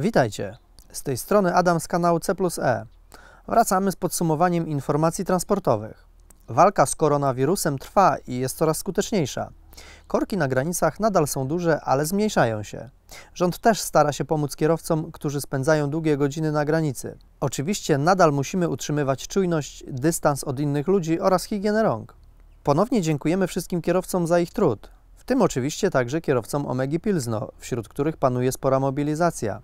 Witajcie, z tej strony Adam z kanału C +E. Wracamy z podsumowaniem informacji transportowych. Walka z koronawirusem trwa i jest coraz skuteczniejsza. Korki na granicach nadal są duże, ale zmniejszają się. Rząd też stara się pomóc kierowcom, którzy spędzają długie godziny na granicy. Oczywiście nadal musimy utrzymywać czujność, dystans od innych ludzi oraz higienę rąk. Ponownie dziękujemy wszystkim kierowcom za ich trud, w tym oczywiście także kierowcom Omegi Pilzno, wśród których panuje spora mobilizacja.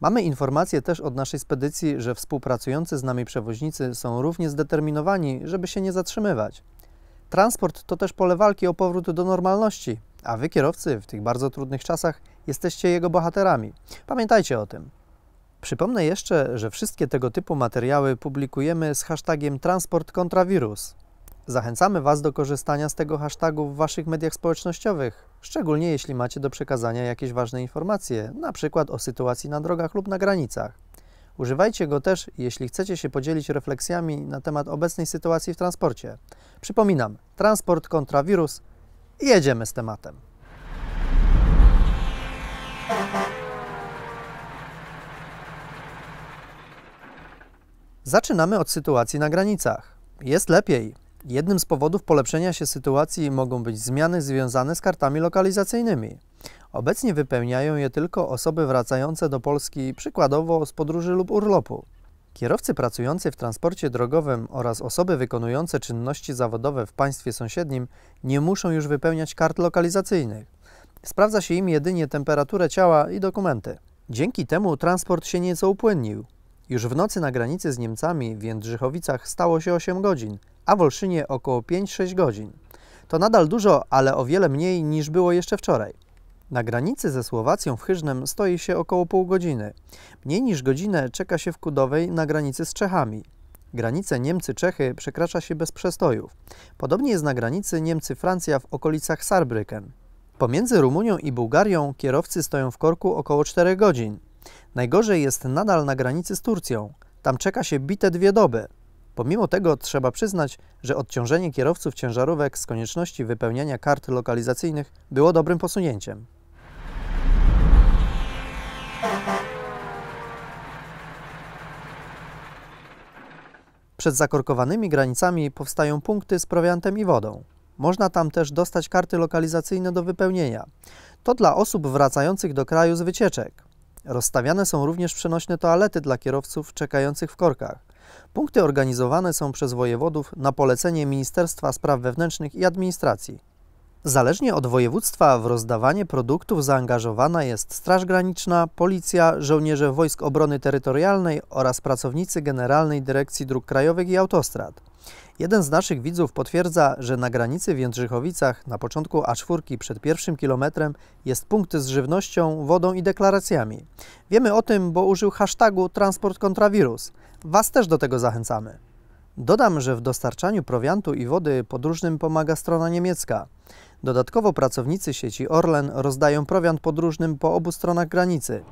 Mamy informację też od naszej spedycji, że współpracujący z nami przewoźnicy są równie zdeterminowani, żeby się nie zatrzymywać. Transport to też pole walki o powrót do normalności, a wy kierowcy w tych bardzo trudnych czasach jesteście jego bohaterami. Pamiętajcie o tym. Przypomnę jeszcze, że wszystkie tego typu materiały publikujemy z hashtagiem transport kontrawirus. Zachęcamy Was do korzystania z tego hashtagu w Waszych mediach społecznościowych, szczególnie jeśli macie do przekazania jakieś ważne informacje, na przykład o sytuacji na drogach lub na granicach. Używajcie go też, jeśli chcecie się podzielić refleksjami na temat obecnej sytuacji w transporcie. Przypominam, transport kontra wirus i jedziemy z tematem. Zaczynamy od sytuacji na granicach. Jest lepiej. Jednym z powodów polepszenia się sytuacji mogą być zmiany związane z kartami lokalizacyjnymi. Obecnie wypełniają je tylko osoby wracające do Polski przykładowo z podróży lub urlopu. Kierowcy pracujący w transporcie drogowym oraz osoby wykonujące czynności zawodowe w państwie sąsiednim nie muszą już wypełniać kart lokalizacyjnych. Sprawdza się im jedynie temperaturę ciała i dokumenty. Dzięki temu transport się nieco upłynnił. Już w nocy na granicy z Niemcami w Jędrzychowicach stało się 8 godzin, a w Olszynie około 5-6 godzin. To nadal dużo, ale o wiele mniej niż było jeszcze wczoraj. Na granicy ze Słowacją w Chyżnem stoi się około pół godziny. Mniej niż godzinę czeka się w Kudowej na granicy z Czechami. Granicę Niemcy-Czechy przekracza się bez przestojów. Podobnie jest na granicy Niemcy-Francja w okolicach Sarbrücken. Pomiędzy Rumunią i Bułgarią kierowcy stoją w korku około 4 godzin. Najgorzej jest nadal na granicy z Turcją. Tam czeka się bite dwie doby. Pomimo tego trzeba przyznać, że odciążenie kierowców ciężarówek z konieczności wypełniania kart lokalizacyjnych było dobrym posunięciem. Przed zakorkowanymi granicami powstają punkty z prowiantem i wodą. Można tam też dostać karty lokalizacyjne do wypełnienia. To dla osób wracających do kraju z wycieczek. Rozstawiane są również przenośne toalety dla kierowców czekających w korkach. Punkty organizowane są przez wojewodów na polecenie Ministerstwa Spraw Wewnętrznych i Administracji. Zależnie od województwa w rozdawanie produktów zaangażowana jest Straż Graniczna, Policja, żołnierze Wojsk Obrony Terytorialnej oraz pracownicy Generalnej Dyrekcji Dróg Krajowych i Autostrad. Jeden z naszych widzów potwierdza, że na granicy w Jędrzychowicach na początku A4 przed pierwszym kilometrem jest punkt z żywnością, wodą i deklaracjami. Wiemy o tym, bo użył hashtagu transport kontrawirus. Was też do tego zachęcamy. Dodam, że w dostarczaniu prowiantu i wody podróżnym pomaga strona niemiecka. Dodatkowo pracownicy sieci Orlen rozdają prowiant podróżnym po obu stronach granicy.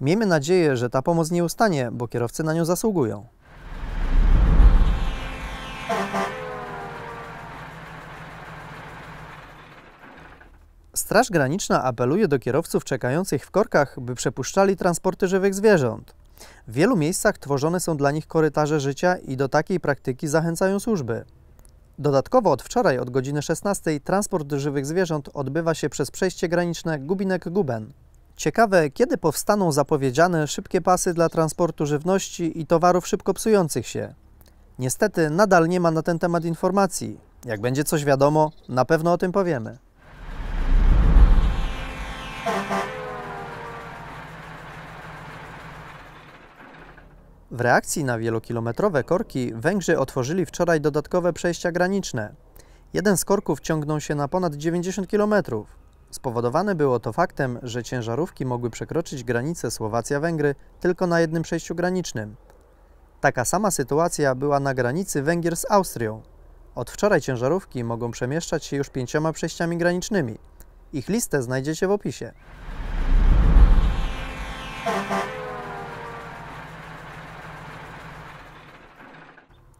Miejmy nadzieję, że ta pomoc nie ustanie, bo kierowcy na nią zasługują. Straż Graniczna apeluje do kierowców czekających w korkach, by przepuszczali transporty żywych zwierząt. W wielu miejscach tworzone są dla nich korytarze życia i do takiej praktyki zachęcają służby. Dodatkowo od wczoraj od godziny 16 transport żywych zwierząt odbywa się przez przejście graniczne Gubinek-Guben. Ciekawe, kiedy powstaną zapowiedziane szybkie pasy dla transportu żywności i towarów szybko psujących się. Niestety nadal nie ma na ten temat informacji. Jak będzie coś wiadomo, na pewno o tym powiemy. W reakcji na wielokilometrowe korki Węgrzy otworzyli wczoraj dodatkowe przejścia graniczne. Jeden z korków ciągnął się na ponad 90 km. Spowodowane było to faktem, że ciężarówki mogły przekroczyć granicę Słowacja-Węgry tylko na jednym przejściu granicznym. Taka sama sytuacja była na granicy Węgier z Austrią. Od wczoraj ciężarówki mogą przemieszczać się już pięcioma przejściami granicznymi. Ich listę znajdziecie w opisie.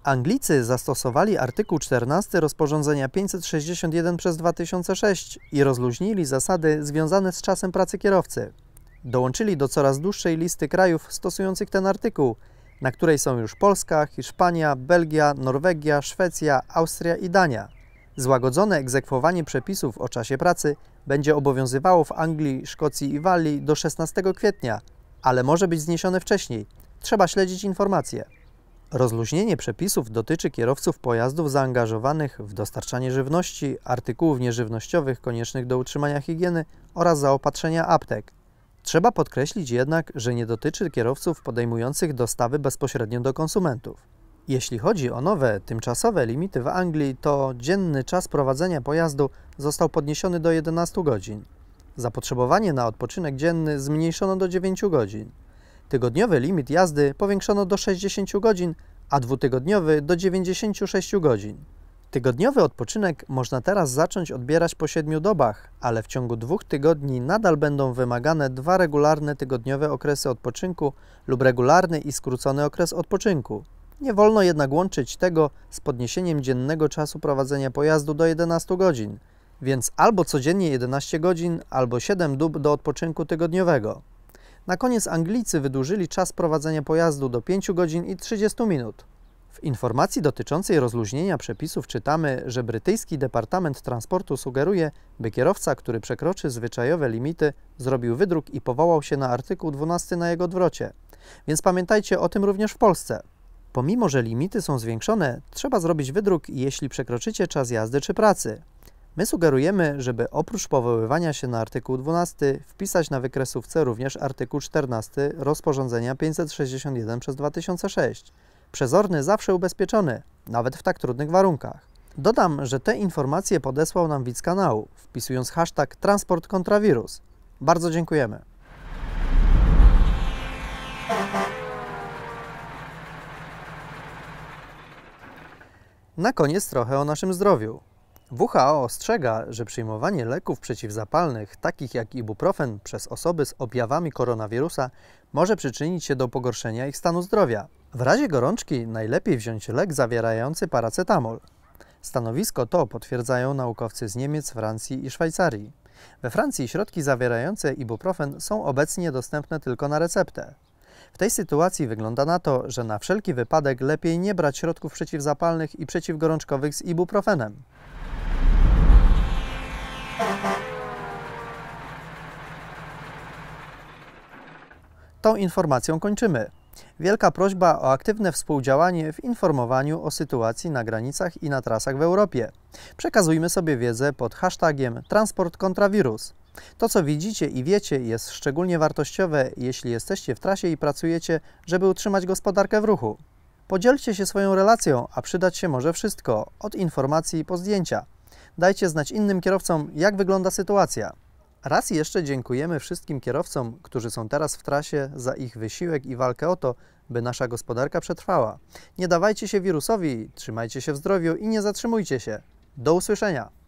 Anglicy zastosowali artykuł 14 rozporządzenia 561 przez 2006 i rozluźnili zasady związane z czasem pracy kierowcy. Dołączyli do coraz dłuższej listy krajów stosujących ten artykuł, na której są już Polska, Hiszpania, Belgia, Norwegia, Szwecja, Austria i Dania. Złagodzone egzekwowanie przepisów o czasie pracy będzie obowiązywało w Anglii, Szkocji i Walii do 16 kwietnia, ale może być zniesione wcześniej. Trzeba śledzić informacje. Rozluźnienie przepisów dotyczy kierowców pojazdów zaangażowanych w dostarczanie żywności, artykułów nieżywnościowych koniecznych do utrzymania higieny oraz zaopatrzenia aptek. Trzeba podkreślić jednak, że nie dotyczy kierowców podejmujących dostawy bezpośrednio do konsumentów. Jeśli chodzi o nowe, tymczasowe limity w Anglii, to dzienny czas prowadzenia pojazdu został podniesiony do 11 godzin. Zapotrzebowanie na odpoczynek dzienny zmniejszono do 9 godzin. Tygodniowy limit jazdy powiększono do 60 godzin, a dwutygodniowy do 96 godzin. Tygodniowy odpoczynek można teraz zacząć odbierać po 7 dobach, ale w ciągu dwóch tygodni nadal będą wymagane dwa regularne tygodniowe okresy odpoczynku lub regularny i skrócony okres odpoczynku. Nie wolno jednak łączyć tego z podniesieniem dziennego czasu prowadzenia pojazdu do 11 godzin, więc albo codziennie 11 godzin, albo 7 dób do odpoczynku tygodniowego. Na koniec Anglicy wydłużyli czas prowadzenia pojazdu do 5 godzin i 30 minut. W informacji dotyczącej rozluźnienia przepisów czytamy, że brytyjski Departament Transportu sugeruje, by kierowca, który przekroczy zwyczajowe limity, zrobił wydruk i powołał się na artykuł 12 na jego odwrocie. Więc pamiętajcie o tym również w Polsce. Pomimo, że limity są zwiększone, trzeba zrobić wydruk, jeśli przekroczycie czas jazdy czy pracy. My sugerujemy, żeby oprócz powoływania się na artykuł 12 wpisać na wykresówce również artykuł 14 rozporządzenia 561 przez 2006. Przezorny zawsze ubezpieczony, nawet w tak trudnych warunkach. Dodam, że te informacje podesłał nam widz kanału, wpisując hashtag transport kontrawirus. Bardzo dziękujemy. Na koniec trochę o naszym zdrowiu. WHO ostrzega, że przyjmowanie leków przeciwzapalnych, takich jak ibuprofen, przez osoby z objawami koronawirusa może przyczynić się do pogorszenia ich stanu zdrowia. W razie gorączki najlepiej wziąć lek zawierający paracetamol. Stanowisko to potwierdzają naukowcy z Niemiec, Francji i Szwajcarii. We Francji środki zawierające ibuprofen są obecnie dostępne tylko na receptę. W tej sytuacji wygląda na to, że na wszelki wypadek lepiej nie brać środków przeciwzapalnych i przeciwgorączkowych z ibuprofenem. Tą informacją kończymy. Wielka prośba o aktywne współdziałanie w informowaniu o sytuacji na granicach i na trasach w Europie. Przekazujmy sobie wiedzę pod hashtagiem Transport kontrawirus. To, co widzicie i wiecie, jest szczególnie wartościowe, jeśli jesteście w trasie i pracujecie, żeby utrzymać gospodarkę w ruchu. Podzielcie się swoją relacją, a przydać się może wszystko, od informacji po zdjęcia. Dajcie znać innym kierowcom, jak wygląda sytuacja. Raz jeszcze dziękujemy wszystkim kierowcom, którzy są teraz w trasie za ich wysiłek i walkę o to, by nasza gospodarka przetrwała. Nie dawajcie się wirusowi, trzymajcie się w zdrowiu i nie zatrzymujcie się. Do usłyszenia!